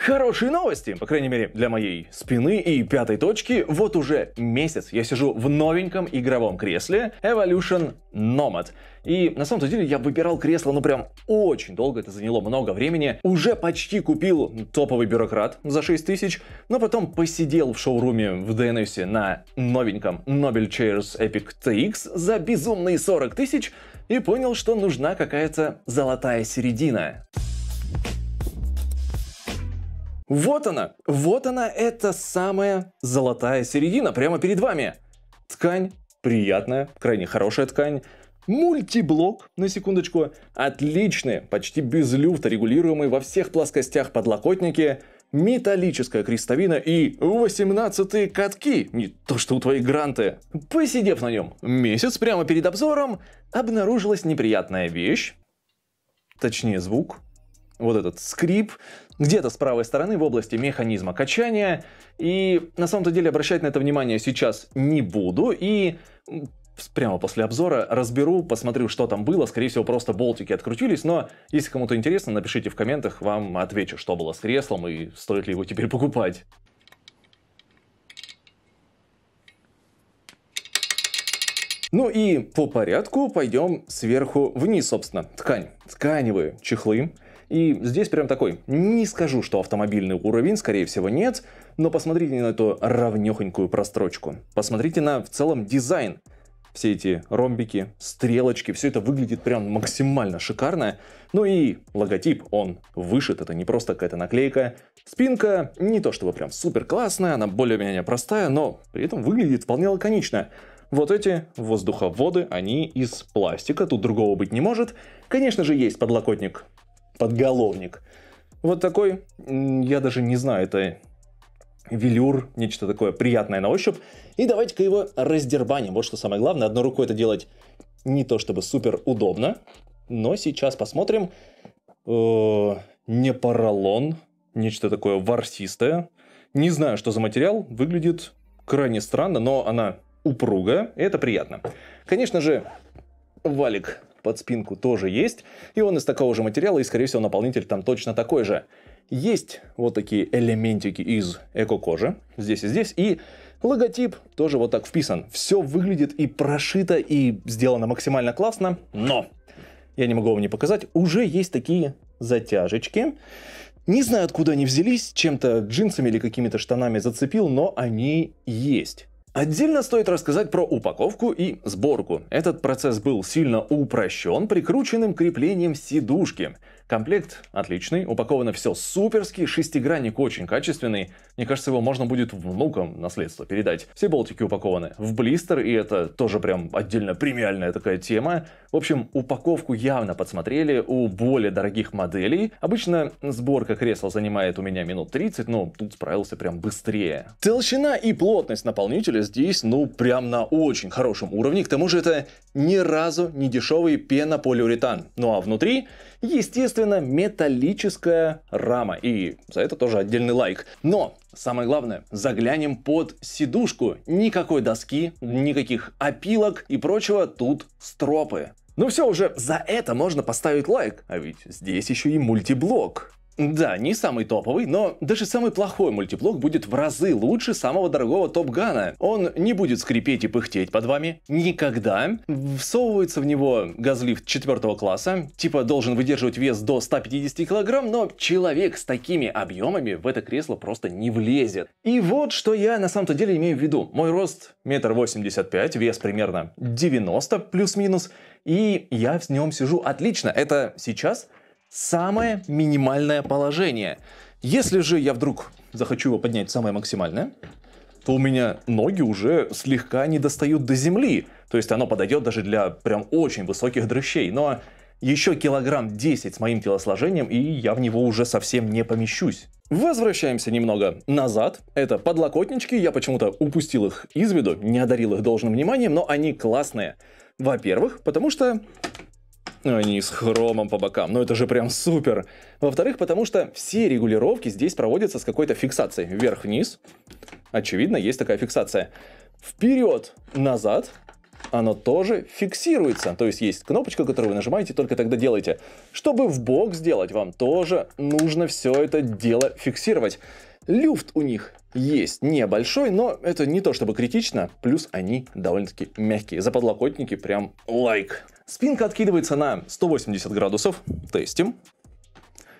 Хорошие новости, по крайней мере, для моей спины и пятой точки. Вот уже месяц я сижу в новеньком игровом кресле Evolution Nomad. И на самом то деле я выбирал кресло, ну прям очень долго, это заняло много времени. Уже почти купил топовый бюрократ за 6 тысяч, но потом посидел в шоуруме в DNS на новеньком Nobel Chairs Epic TX за безумные 40 тысяч и понял, что нужна какая-то золотая середина. Вот она, вот она, это самая золотая середина, прямо перед вами. Ткань приятная, крайне хорошая ткань. Мультиблок, на секундочку, отличные, почти без люфта, регулируемые во всех плоскостях подлокотники, металлическая крестовина и 18 катки, не то что у твоей гранты. Посидев на нем месяц прямо перед обзором, обнаружилась неприятная вещь, точнее звук, вот этот скрип, где-то с правой стороны в области механизма качания. И на самом-то деле обращать на это внимание сейчас не буду. И прямо после обзора разберу, посмотрю, что там было. Скорее всего, просто болтики открутились, но если кому-то интересно, напишите в комментах, вам отвечу, что было с креслом и стоит ли его теперь покупать. Ну и по порядку пойдем сверху вниз, собственно. Ткань. Тканевые чехлы. И здесь прям такой, не скажу, что автомобильный уровень, скорее всего нет, но посмотрите на эту равнехонькую прострочку. Посмотрите на в целом дизайн. Все эти ромбики, стрелочки, все это выглядит прям максимально шикарно. Ну и логотип, он вышит, это не просто какая-то наклейка. Спинка не то чтобы прям супер классная, она более-менее простая, но при этом выглядит вполне лаконично. Вот эти воздуховоды, они из пластика, тут другого быть не может. Конечно же, есть подлокотник подголовник. Вот такой, я даже не знаю, это велюр, нечто такое приятное на ощупь. И давайте-ка его раздербаним. Вот что самое главное. Одной рукой это делать не то чтобы супер удобно, но сейчас посмотрим. Э, не поролон, нечто такое ворсистое. Не знаю, что за материал, выглядит крайне странно, но она упругая, и это приятно. Конечно же, валик под спинку тоже есть, и он из такого же материала, и, скорее всего, наполнитель там точно такой же. Есть вот такие элементики из эко-кожи, здесь и здесь, и логотип тоже вот так вписан. Все выглядит и прошито, и сделано максимально классно, но я не могу вам не показать, уже есть такие затяжечки. Не знаю, откуда они взялись, чем-то джинсами или какими-то штанами зацепил, но они есть. Отдельно стоит рассказать про упаковку и сборку. Этот процесс был сильно упрощен прикрученным креплением сидушки. Комплект отличный, упаковано все суперски, шестигранник очень качественный. Мне кажется, его можно будет внукам наследство передать. Все болтики упакованы в блистер, и это тоже прям отдельно премиальная такая тема. В общем, упаковку явно подсмотрели у более дорогих моделей. Обычно сборка кресла занимает у меня минут 30, но тут справился прям быстрее. Толщина и плотность наполнителя качестве здесь, ну, прям на очень хорошем уровне. К тому же это ни разу не дешевый пенополиуретан. Ну а внутри, естественно, металлическая рама. И за это тоже отдельный лайк. Но Самое главное, заглянем под сидушку. Никакой доски, никаких опилок и прочего тут стропы. Ну все уже, за это можно поставить лайк, а ведь здесь еще и мультиблок. Да, не самый топовый, но даже самый плохой мультиплог будет в разы лучше самого дорогого топгана. Он не будет скрипеть и пыхтеть под вами. Никогда. Всовывается в него газлифт 4 класса. Типа должен выдерживать вес до 150 килограмм, но человек с такими объемами в это кресло просто не влезет. И вот что я на самом-то деле имею в виду. Мой рост 1,85 м, вес примерно 90 плюс-минус. И я в нем сижу отлично. Это сейчас самое минимальное положение. Если же я вдруг захочу его поднять самое максимальное, то у меня ноги уже слегка не достают до земли. То есть оно подойдет даже для прям очень высоких дрыщей. Но еще килограмм 10 с моим телосложением, и я в него уже совсем не помещусь. Возвращаемся немного назад. Это подлокотнички, я почему-то упустил их из виду, не одарил их должным вниманием, но они классные. Во-первых, потому что но ну, они с хромом по бокам. Ну это же прям супер. Во-вторых, потому что все регулировки здесь проводятся с какой-то фиксацией. Вверх-вниз. Очевидно, есть такая фиксация. Вперед-назад оно тоже фиксируется. То есть есть кнопочка, которую вы нажимаете, только тогда делаете. Чтобы в бок сделать, вам тоже нужно все это дело фиксировать. Люфт у них есть небольшой, но это не то чтобы критично, плюс они довольно-таки мягкие. За подлокотники прям лайк. Спинка откидывается на 180 градусов, тестим.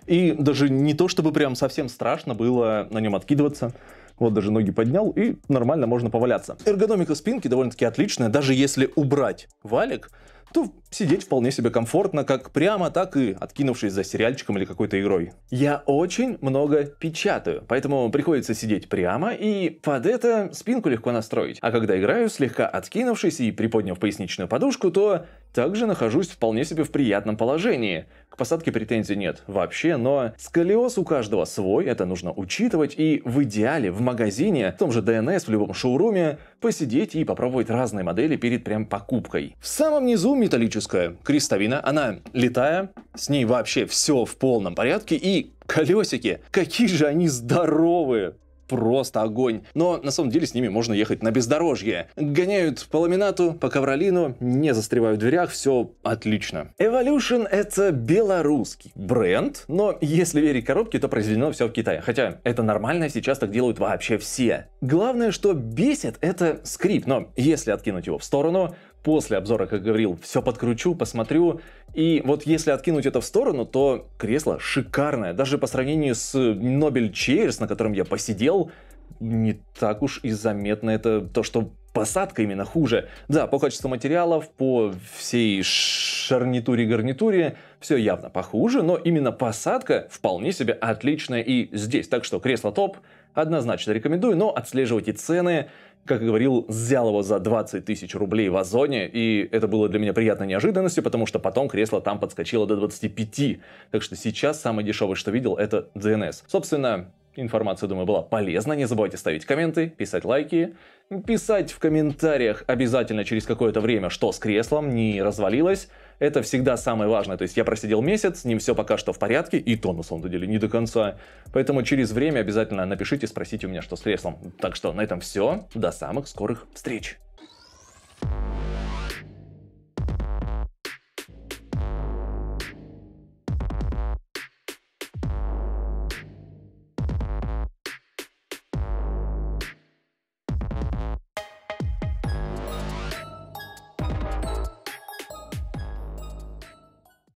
И даже не то чтобы прям совсем страшно было на нем откидываться, вот даже ноги поднял, и нормально можно поваляться. Эргономика спинки довольно-таки отличная, даже если убрать валик, то сидеть вполне себе комфортно, как прямо, так и откинувшись за сериальчиком или какой-то игрой. Я очень много печатаю, поэтому приходится сидеть прямо и под это спинку легко настроить. А когда играю, слегка откинувшись и приподняв поясничную подушку, то также нахожусь вполне себе в приятном положении. К посадке претензий нет вообще, но сколиоз у каждого свой, это нужно учитывать, и в идеале в магазине, в том же ДНС в любом шоуруме, посидеть и попробовать разные модели перед прям покупкой. В самом низу металлическая крестовина, она летая, с ней вообще все в полном порядке, и колесики, какие же они здоровые! просто огонь. Но на самом деле с ними можно ехать на бездорожье. Гоняют по ламинату, по ковролину, не застревают в дверях, все отлично. Evolution это белорусский бренд, но если верить коробке, то произведено все в Китае. Хотя это нормально, сейчас так делают вообще все. Главное, что бесит, это скрип, но если откинуть его в сторону, после обзора, как говорил, все подкручу, посмотрю. И вот если откинуть это в сторону, то кресло шикарное. Даже по сравнению с Нобель Chairs, на котором я посидел, не так уж и заметно это то, что посадка именно хуже. Да, по качеству материалов, по всей шарнитуре-гарнитуре все явно похуже, но именно посадка вполне себе отличная и здесь. Так что кресло топ, Однозначно рекомендую, но отслеживайте цены. Как и говорил, взял его за 20 тысяч рублей в Озоне, и это было для меня приятной неожиданностью, потому что потом кресло там подскочило до 25. Так что сейчас самое дешевое, что видел, это DNS. Собственно, информация, думаю, была полезна. Не забывайте ставить комменты, писать лайки, писать в комментариях обязательно через какое-то время, что с креслом не развалилось это всегда самое важное. То есть я просидел месяц, с ним все пока что в порядке, и то на самом деле не до конца. Поэтому через время обязательно напишите, спросите у меня, что с креслом. Так что на этом все. До самых скорых встреч!